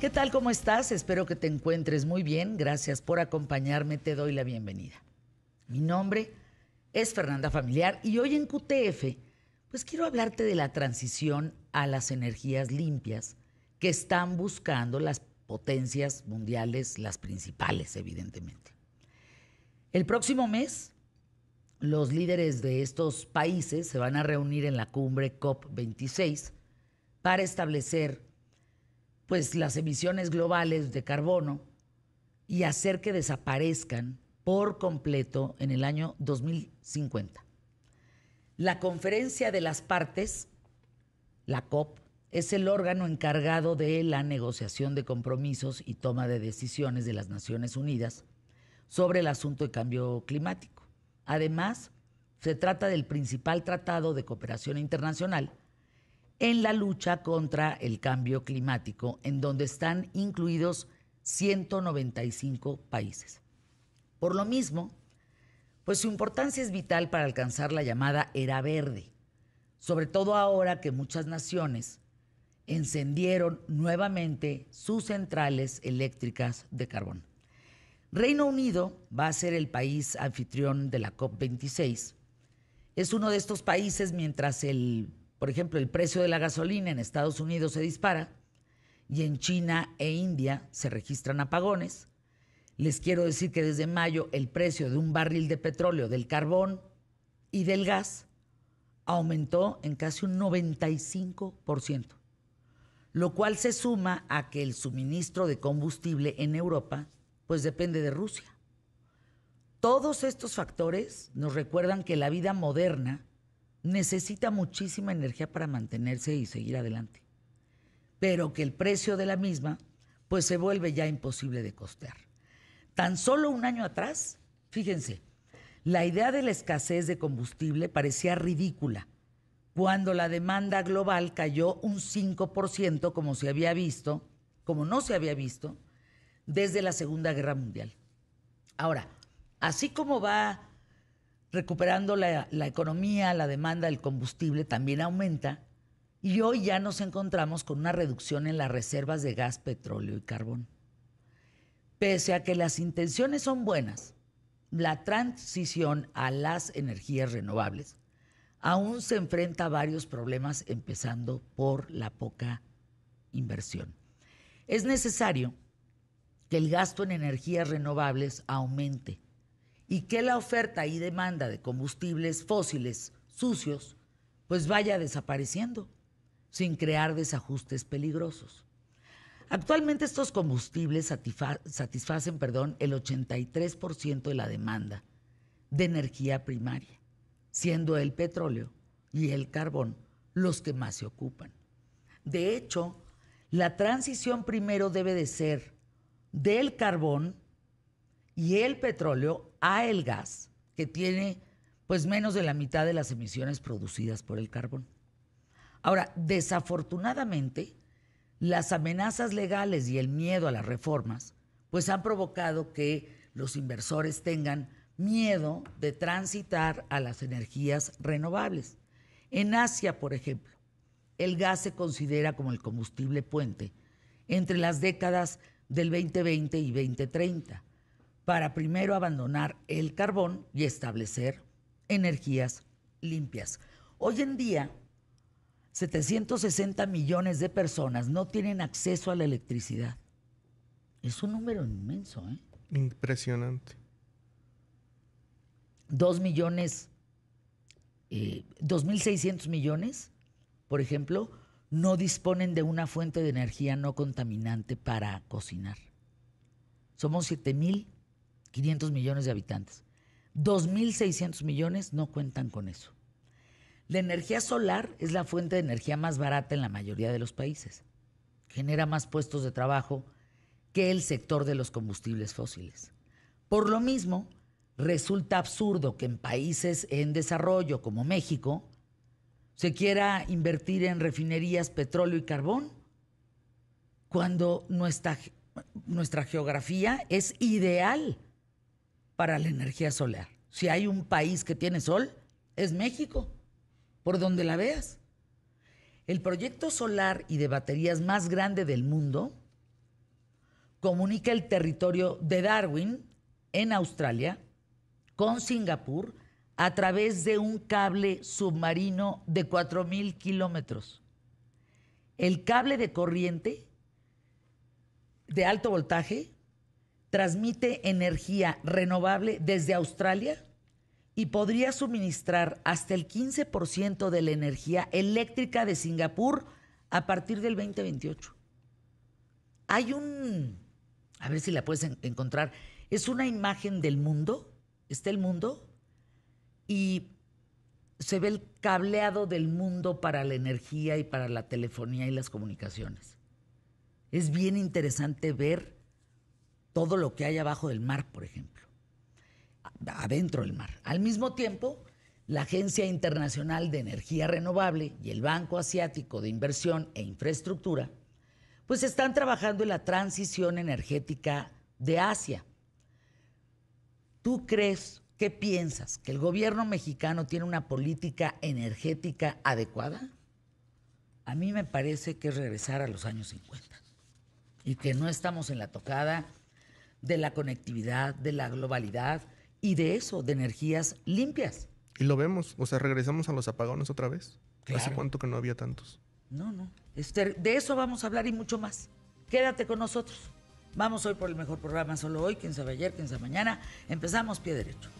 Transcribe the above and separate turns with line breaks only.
¿Qué tal? ¿Cómo estás? Espero que te encuentres muy bien. Gracias por acompañarme. Te doy la bienvenida. Mi nombre es Fernanda Familiar y hoy en QTF, pues quiero hablarte de la transición a las energías limpias que están buscando las potencias mundiales, las principales, evidentemente. El próximo mes, los líderes de estos países se van a reunir en la cumbre COP26 para establecer pues las emisiones globales de carbono y hacer que desaparezcan por completo en el año 2050. La conferencia de las partes, la COP, es el órgano encargado de la negociación de compromisos y toma de decisiones de las Naciones Unidas sobre el asunto de cambio climático. Además, se trata del principal tratado de cooperación internacional en la lucha contra el cambio climático, en donde están incluidos 195 países. Por lo mismo, pues su importancia es vital para alcanzar la llamada era verde, sobre todo ahora que muchas naciones encendieron nuevamente sus centrales eléctricas de carbón. Reino Unido va a ser el país anfitrión de la COP26. Es uno de estos países mientras el por ejemplo, el precio de la gasolina en Estados Unidos se dispara y en China e India se registran apagones. Les quiero decir que desde mayo el precio de un barril de petróleo, del carbón y del gas aumentó en casi un 95%, lo cual se suma a que el suministro de combustible en Europa pues depende de Rusia. Todos estos factores nos recuerdan que la vida moderna necesita muchísima energía para mantenerse y seguir adelante, pero que el precio de la misma pues se vuelve ya imposible de costear. Tan solo un año atrás, fíjense, la idea de la escasez de combustible parecía ridícula cuando la demanda global cayó un 5% como se había visto, como no se había visto desde la Segunda Guerra Mundial. Ahora, así como va recuperando la, economía, la demanda del combustible también aumenta y hoy ya nos encontramos con una reducción en las reservas de gas, petróleo y carbón. Pese a que las intenciones son buenas, la transición a las energías renovables aún se enfrenta a varios problemas, empezando por la poca inversión. Es necesario que el gasto en energías renovables aumente y que la oferta y demanda de combustibles fósiles sucios pues vaya desapareciendo sin crear desajustes peligrosos. Actualmente estos combustibles satisfacen perdón, el 83% de la demanda de energía primaria, siendo el petróleo y el carbón los que más se ocupan. De hecho, la transición primero debe de ser del carbón y el petróleo a el gas, que tiene pues menos de la mitad de las emisiones producidas por el carbón. Ahora, desafortunadamente, las amenazas legales y el miedo a las reformas pues han provocado que los inversores tengan miedo de transitar a las energías renovables. En Asia, por ejemplo, el gas se considera como el combustible puente entre las décadas del 2020 y 2030 para primero abandonar el carbón y establecer energías limpias. Hoy en día, 760 millones de personas no tienen acceso a la electricidad. Es un número inmenso, ¿eh? Impresionante. Dos millones, eh, mil 2.600 millones, por ejemplo, no disponen de una fuente de energía no contaminante para cocinar. Somos 7.000 500 millones de habitantes. 2.600 millones no cuentan con eso. La energía solar es la fuente de energía más barata en la mayoría de los países. Genera más puestos de trabajo que el sector de los combustibles fósiles. Por lo mismo, resulta absurdo que en países en desarrollo como México se quiera invertir en refinerías, petróleo y carbón cuando nuestra, nuestra geografía es ideal para la energía solar. Si hay un país que tiene sol, es México, por donde la veas. El proyecto solar y de baterías más grande del mundo comunica el territorio de Darwin, en Australia, con Singapur, a través de un cable submarino de 4.000 kilómetros. El cable de corriente de alto voltaje transmite energía renovable desde Australia y podría suministrar hasta el 15% de la energía eléctrica de Singapur a partir del 2028. Hay un, a ver si la puedes encontrar, es una imagen del mundo, está el mundo, y se ve el cableado del mundo para la energía y para la telefonía y las comunicaciones. Es bien interesante ver todo lo que hay abajo del mar, por ejemplo, adentro del mar. Al mismo tiempo, la Agencia Internacional de Energía Renovable y el Banco Asiático de Inversión e Infraestructura, pues están trabajando en la transición energética de Asia. ¿Tú crees, qué piensas, que el gobierno mexicano tiene una política energética adecuada? A mí me parece que es regresar a los años 50 y que no estamos en la tocada de la conectividad, de la globalidad y de eso, de energías limpias. Y lo vemos, o sea, regresamos a los apagones otra vez. ¿Hace cuánto que no había tantos? No, no. Este, de eso vamos a hablar y mucho más. Quédate con nosotros. Vamos hoy por el mejor programa, solo hoy, quién sabe ayer, quién sabe mañana. Empezamos pie derecho.